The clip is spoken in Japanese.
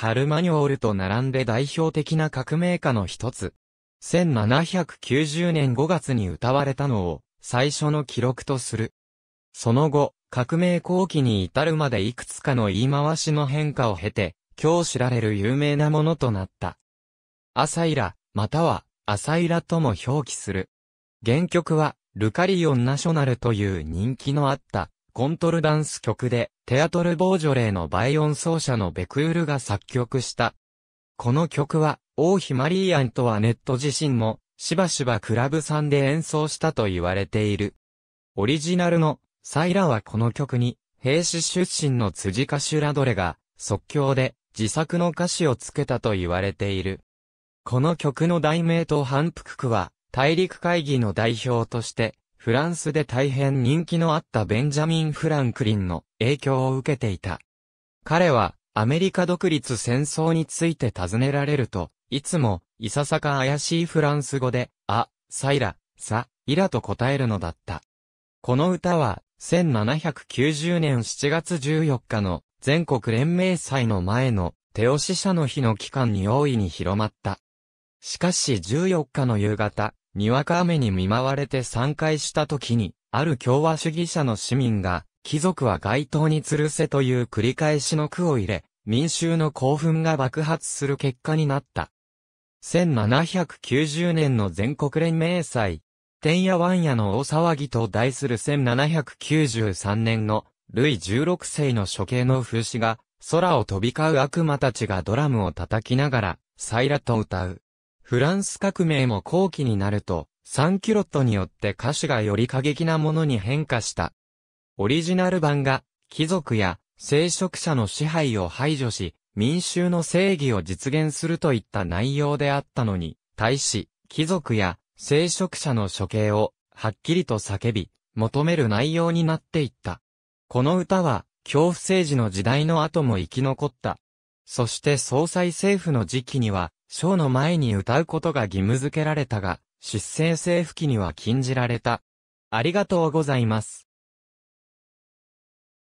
カルマニョールと並んで代表的な革命家の一つ。1790年5月に歌われたのを最初の記録とする。その後、革命後期に至るまでいくつかの言い回しの変化を経て、今日知られる有名なものとなった。朝イラ、または、朝イラとも表記する。原曲は、ルカリオンナショナルという人気のあったコントルダンス曲で、テアトル・ボージョレーのオン奏者のベクールが作曲した。この曲は、王妃マリー・アントワネット自身も、しばしばクラブさんで演奏したと言われている。オリジナルの、サイラはこの曲に、兵士出身の辻歌手ラドレが、即興で、自作の歌詞をつけたと言われている。この曲の題名と反復句は、大陸会議の代表として、フランスで大変人気のあったベンジャミン・フランクリンの影響を受けていた。彼は、アメリカ独立戦争について尋ねられると、いつも、いささか怪しいフランス語で、あ、サイラ、サ、イラと答えるのだった。この歌は、1790年7月14日の全国連盟祭の前の手押し者の日の期間に大いに広まった。しかし14日の夕方、にわか雨に見舞われて散会した時に、ある共和主義者の市民が、貴族は街頭に吊るせという繰り返しの句を入れ、民衆の興奮が爆発する結果になった。1790年の全国連盟祭、天夜湾夜の大騒ぎと題する1793年の、ルイ16世の処刑の風刺が、空を飛び交う悪魔たちがドラムを叩きながら、サイラと歌う。フランス革命も後期になると、サンキュロットによって歌詞がより過激なものに変化した。オリジナル版が、貴族や聖職者の支配を排除し、民衆の正義を実現するといった内容であったのに、対し、貴族や聖職者の処刑を、はっきりと叫び、求める内容になっていった。この歌は、恐怖政治の時代の後も生き残った。そして総裁政府の時期には、ショーの前に歌うことが義務付けられたが、出生政府期には禁じられた。ありがとうございます。